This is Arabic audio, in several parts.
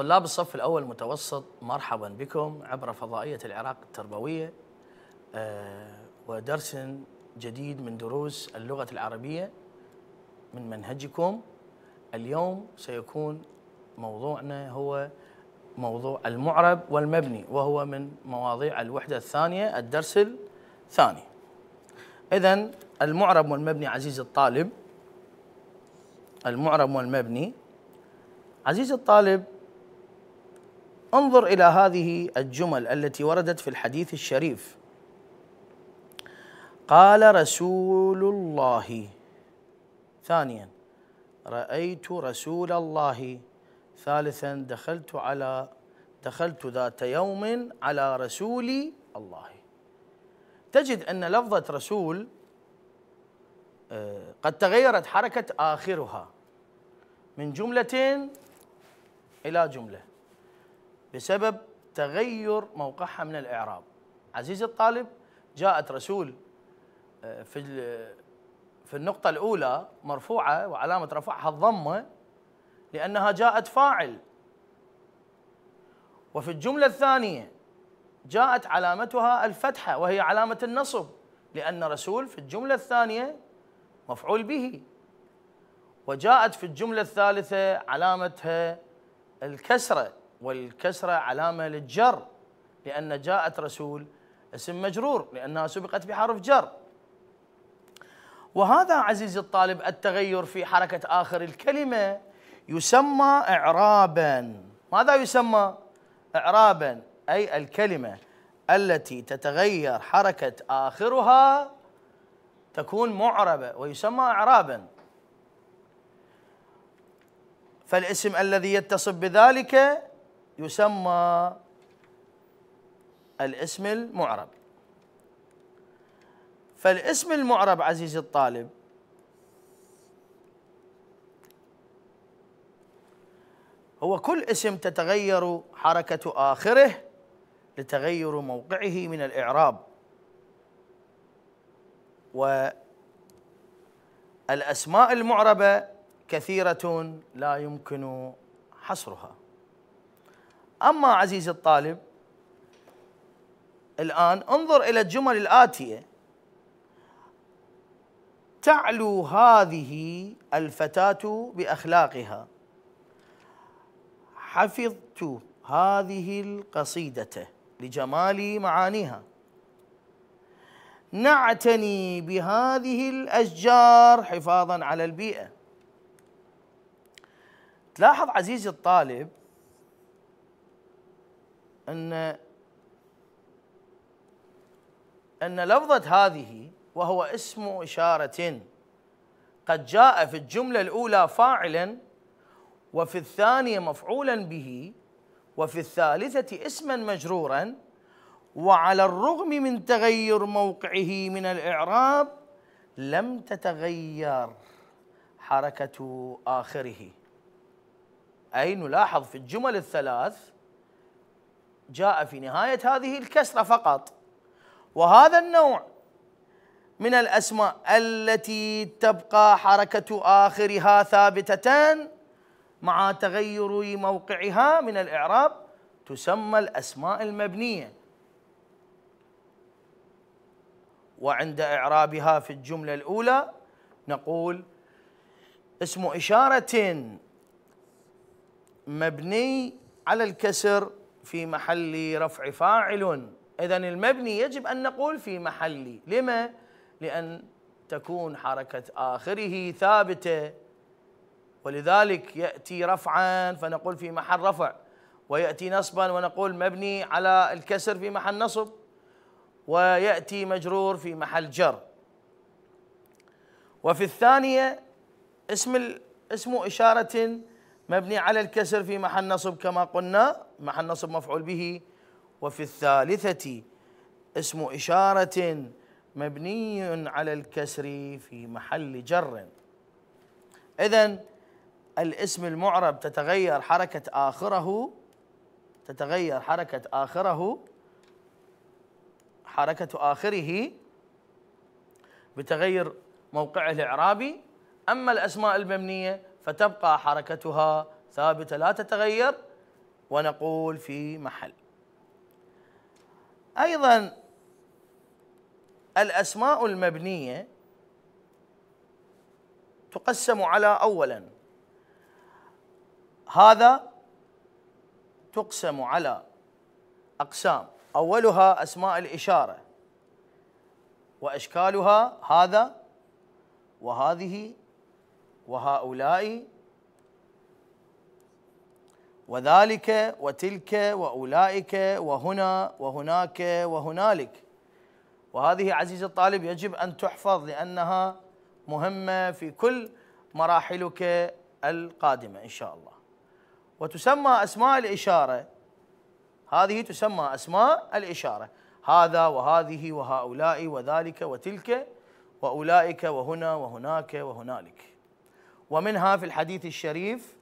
طلاب الصف الأول متوسط مرحبا بكم عبر فضائية العراق التربوية آه، ودرس جديد من دروس اللغة العربية من منهجكم اليوم سيكون موضوعنا هو موضوع المعرب والمبني وهو من مواضيع الوحدة الثانية الدرس الثاني إذا المعرب والمبني عزيز الطالب المعرب والمبني عزيز الطالب انظر الى هذه الجمل التي وردت في الحديث الشريف قال رسول الله ثانيا رايت رسول الله ثالثا دخلت على دخلت ذات يوم على رسول الله تجد ان لفظه رسول آه، قد تغيرت حركه اخرها من جمله الى جمله بسبب تغير موقعها من الإعراب عزيزي الطالب جاءت رسول آه، في آه، في النقطة الأولى مرفوعة وعلامة رفعها الضمة لأنها جاءت فاعل وفي الجملة الثانية جاءت علامتها الفتحة وهي علامة النصب لأن رسول في الجملة الثانية مفعول به وجاءت في الجملة الثالثة علامتها الكسرة والكسرة علامة للجر لأن جاءت رسول اسم مجرور لأنها سبقت بحرف جر وهذا عزيزي الطالب التغير في حركة آخر الكلمة يسمى إعرابا ماذا يسمى؟ إعرابا أي الكلمة التي تتغير حركة آخرها تكون معربة ويسمى إعرابا فالاسم الذي يتصف بذلك يسمى الاسم المعرب فالاسم المعرب عزيزي الطالب هو كل اسم تتغير حركة آخره لتغير موقعه من الإعراب والأسماء المعربة كثيرة لا يمكن حصرها أما عزيزي الطالب الآن انظر إلى الجمل الآتية تعلو هذه الفتاة بأخلاقها حفظت هذه القصيدة لجمال معانيها نعتني بهذه الأشجار حفاظا على البيئة تلاحظ عزيزي الطالب أن أن لفظة هذه وهو اسم إشارة قد جاء في الجملة الأولى فاعلا وفي الثانية مفعولا به وفي الثالثة اسما مجرورا وعلى الرغم من تغير موقعه من الإعراب لم تتغير حركة آخره أي نلاحظ في الجمل الثلاث جاء في نهاية هذه الكسرة فقط وهذا النوع من الأسماء التي تبقى حركة آخرها ثابتة مع تغير موقعها من الإعراب تسمى الأسماء المبنية وعند إعرابها في الجملة الأولى نقول اسم إشارة مبني على الكسر في محل رفع فاعل إذا المبني يجب أن نقول في محل لما؟ لأن تكون حركة آخره ثابتة ولذلك يأتي رفعا فنقول في محل رفع ويأتي نصبا ونقول مبني على الكسر في محل نصب ويأتي مجرور في محل جر وفي الثانية اسم اسم إشارة مبني على الكسر في محل نصب كما قلنا مع النصب مفعول به وفي الثالثة اسم إشارة مبني على الكسر في محل جر إذا الاسم المعرب تتغير حركة آخره تتغير حركة آخره حركة آخره بتغير موقعه الإعرابي أما الأسماء المبنية فتبقى حركتها ثابتة لا تتغير ونقول في محل ايضا الاسماء المبنيه تقسم على اولا هذا تقسم على اقسام اولها اسماء الاشاره واشكالها هذا وهذه وهؤلاء وذلك وتلك واولئك وهنا وهناك وهنالك وهذه عزيزي الطالب يجب ان تحفظ لانها مهمه في كل مراحلك القادمه ان شاء الله وتسمى اسماء الاشاره هذه تسمى اسماء الاشاره هذا وهذه وهؤلاء وذلك وتلك واولئك وهنا وهناك وهنالك ومنها في الحديث الشريف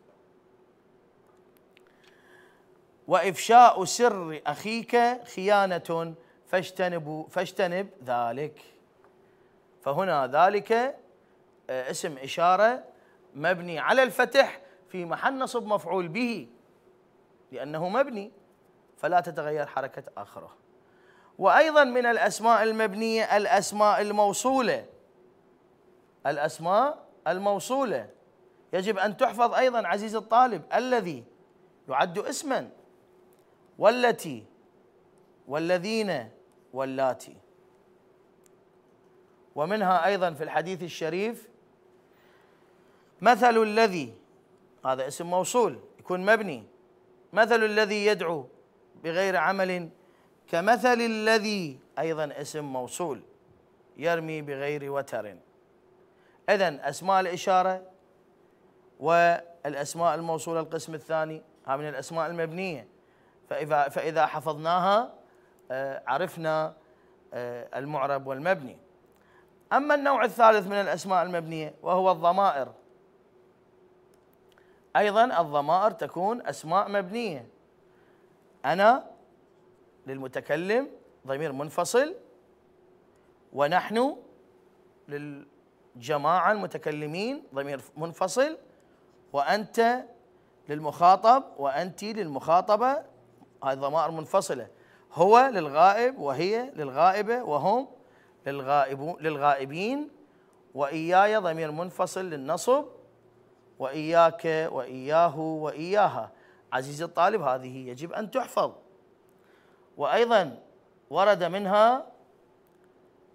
وإفشاء سر أخيك خيانة فاجتنب فاجتنب ذلك فهنا ذلك آه، اسم إشارة مبني على الفتح في محل نصب مفعول به لأنه مبني فلا تتغير حركة آخره وأيضا من الأسماء المبنية الأسماء الموصولة الأسماء الموصولة يجب أن تحفظ أيضا عزيز الطالب الذي يعد اسما والتي والذين واللاتي ومنها ايضا في الحديث الشريف مثل الذي هذا اسم موصول يكون مبني مثل الذي يدعو بغير عمل كمثل الذي ايضا اسم موصول يرمي بغير وتر اذا اسماء الاشاره والاسماء الموصوله القسم الثاني ها من الاسماء المبنيه فإذا, فإذا حفظناها آه، عرفنا آه، المعرب والمبني أما النوع الثالث من الأسماء المبنية وهو الضمائر أيضا الضمائر تكون أسماء مبنية أنا للمتكلم ضمير منفصل ونحن للجماعة المتكلمين ضمير منفصل وأنت للمخاطب وأنت للمخاطبة هاي ضمائر منفصلة هو للغائب وهي للغائبة وهم للغائبون للغائبين وإياي ضمير منفصل للنصب وإياك وإياه وإياها عزيزي الطالب هذه يجب أن تحفظ وأيضا ورد منها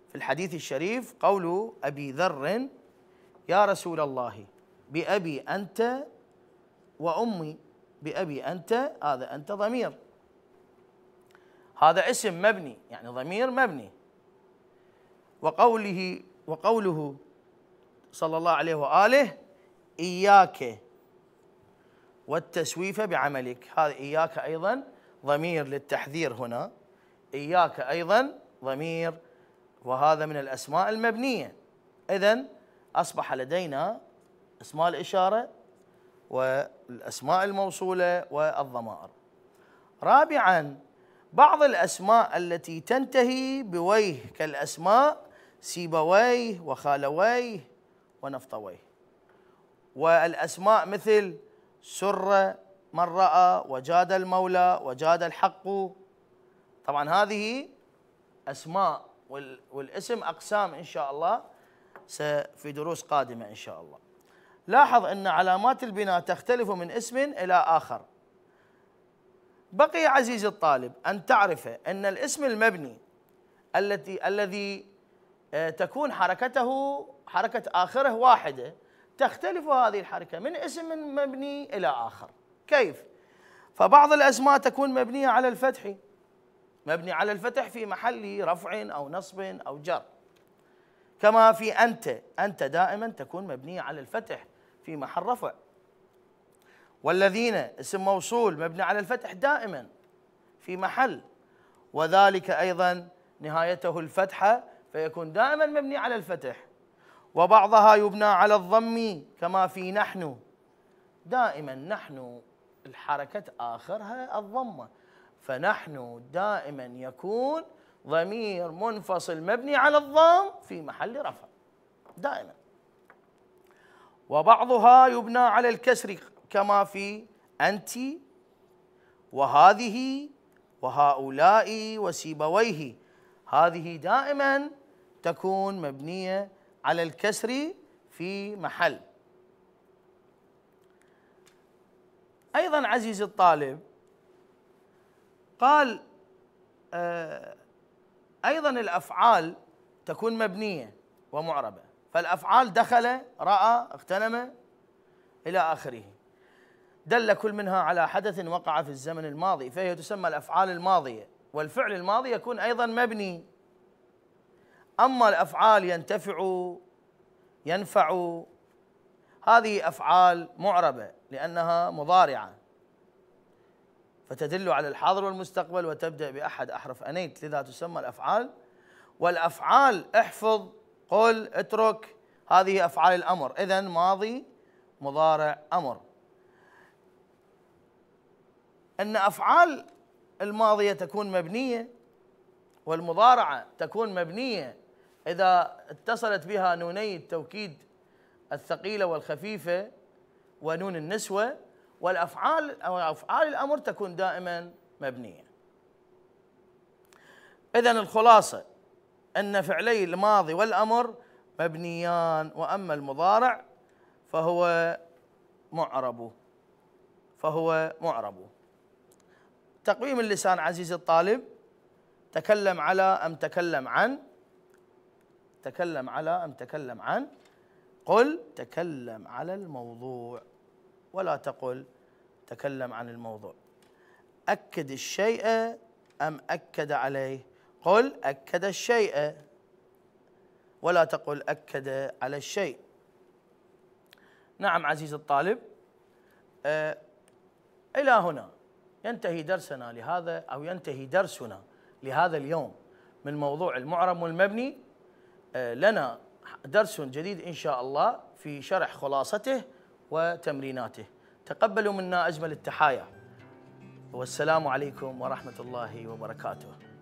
في الحديث الشريف قول أبي ذر يا رسول الله بأبي أنت وأمي بأبي أنت هذا أنت ضمير هذا اسم مبني يعني ضمير مبني وقوله وقوله صلى الله عليه واله اياك والتسويف بعملك هذا اياك ايضا ضمير للتحذير هنا اياك ايضا ضمير وهذا من الاسماء المبنيه اذا اصبح لدينا اسماء الاشاره والاسماء الموصوله والضمائر رابعا بعض الأسماء التي تنتهي بويه كالأسماء سيبويه وخالويه ونفطويه والأسماء مثل سر من رأى وجاد المولى وجاد الحق طبعا هذه أسماء والاسم أقسام إن شاء الله في دروس قادمة إن شاء الله لاحظ أن علامات البناء تختلف من اسم إلى آخر بقي عزيزي الطالب أن تعرف أن الاسم المبني التي الذي آه، تكون حركته حركة آخره واحدة تختلف هذه الحركة من اسم مبني إلى آخر كيف؟ فبعض الأسماء تكون مبنية على الفتح مبني على الفتح في محل رفع أو نصب أو جر كما في أنت أنت دائما تكون مبنية على الفتح في محل رفع والذين اسم موصول مبني على الفتح دائما في محل وذلك أيضا نهايته الفتحة فيكون دائما مبني على الفتح وبعضها يبنى على الضم كما في نحن دائما نحن الحركة آخرها الضمة فنحن دائما يكون ضمير منفصل مبني على الضم في محل رفع دائما وبعضها يبنى على الكسر كما في أنت وهذه وهؤلاء وسيبويه هذه دائما تكون مبنية على الكسر في محل أيضا عزيز الطالب قال آه، أيضا الأفعال تكون مبنية ومعربة فالأفعال دخل رأى اغتنم إلى آخره دل كل منها على حدث وقع في الزمن الماضي فهي تسمى الافعال الماضيه والفعل الماضي يكون ايضا مبني اما الافعال ينتفع ينفع هذه افعال معربه لانها مضارعه فتدل على الحاضر والمستقبل وتبدا باحد احرف انيت لذا تسمى الافعال والافعال احفظ قل اترك هذه افعال الامر اذا ماضي مضارع امر ان افعال الماضيه تكون مبنيه والمضارعه تكون مبنيه اذا اتصلت بها نوني التوكيد الثقيله والخفيفه ونون النسوه والافعال او افعال الامر تكون دائما مبنيه اذا الخلاصه ان فعلي الماضي والامر مبنيان واما المضارع فهو معرب فهو معرب تقويم اللسان عزيزي الطالب تكلم على أم تكلم عن تكلم على أم تكلم عن قل تكلم على الموضوع ولا تقل تكلم عن الموضوع أكد الشيء أم أكد عليه قل أكد الشيء ولا تقل أكد على الشيء نعم عزيز الطالب آه، إلى هنا ينتهي درسنا لهذا أو ينتهي درسنا لهذا اليوم من موضوع المعرم والمبني آه، لنا درس جديد إن شاء الله في شرح خلاصته وتمريناته تقبلوا منا أجمل التحايا والسلام عليكم ورحمة الله وبركاته